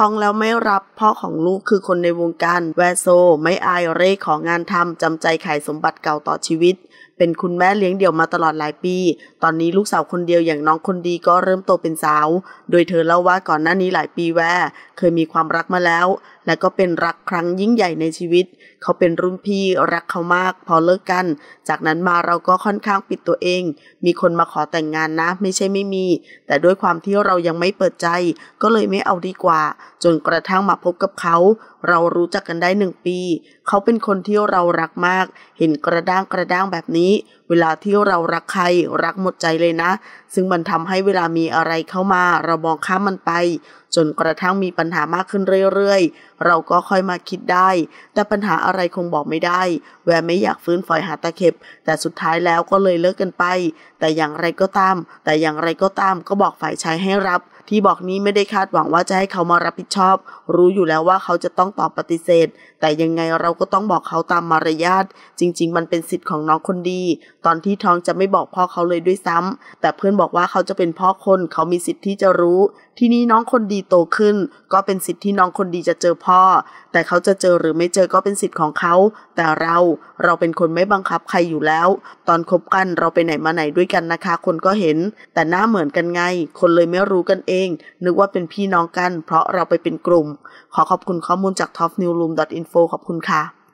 ท้องแล้วไม่รับพ่อของลูกคือคนในวงการ แวโซไม่อายเร่ของงานทำจำใจขายสมบัติเก่าต่อชีวิตเป็นคุณแม่เลี้ยงเดี่ยวมาตลอดหลายปี ตอนนี้ลูกสาวคนเดียวอย่างน้องคนดีก็เริ่มโตเป็นสาว โดยเธอเล่าว่าก่อนหน้านี้หลายปีแวเคยมีความรักมาแล้ว และก็เป็นรักครั้งยิ่งใหญ่ในชีวิต เขาเป็นรุ่นพี่รักเขามากพอเลิกกัน จากนั้นมาเราก็ค่อนข้างปิดตัวเอง มีคนมาขอแต่งงานนะ ไม่ใช่ไม่มี แต่ด้วยความที่เรายังไม่เปิดใจ ก็เลยไม่เอาดีกว่า จนกระทั่งมาพบกับเขาเรารู้จักกันได้หนึ่งปี เขาเป็นคนที่เรารักมาก เห็นกระด้างกระด้างแบบนี้เวลาที่เรารักใครรักหมดใจเลยนะ ซึ่งมันทำให้เวลามีอะไรเข้ามา เรามองข้ามมันไป จนกระทั่งมีปัญหามากขึ้นเรื่อยๆเราก็ค่อยมาคิดได้ แต่ปัญหาอะไรคงบอกไม่ได้ แวไม่อยากฟื้นฝอยหาตะเข็บ แต่สุดท้ายแล้วก็เลยเลิกกันไป แต่อย่างไรก็ตาม แต่อย่างไรก็ตามก็บอกฝ่ายชายให้รับ ที่บอกนี้ไม่ได้คาดหวังว่าจะให้เขามารับผิดชอบ รู้อยู่แล้วว่าเขาจะต้องตอบปฏิเสธ แต่ยังไงเราก็ต้องบอกเขาตามมารยาทจริงๆ มันเป็นสิทธิ์ของน้องคนดีตอนที่ท้องจะไม่บอกพ่อเขาเลยด้วยซ้ำ แต่เพื่อนบอกว่าเขาจะเป็นพ่อคน เขามีสิทธิ์ที่จะรู้ ที่นี้น้องคนดีโตขึ้น ก็เป็นสิทธิ์ที่น้องคนดีจะเจอพ่อ แต่เขาจะเจอหรือไม่เจอก็เป็นสิทธิ์ของเขา แต่เรา เราเป็นคนไม่บังคับใครอยู่แล้ว ตอนคบกันเราไปไหนมาไหนด้วยกันนะคะ คนก็เห็น แต่หน้าเหมือนกันไง คนเลยไม่รู้กันเอง นึกว่าเป็นพี่น้องกัน เพราะเราไปเป็นกลุ่ม ขอขอบคุณข้อมูลจาก topnewroom.info ขอบคุณค่ะ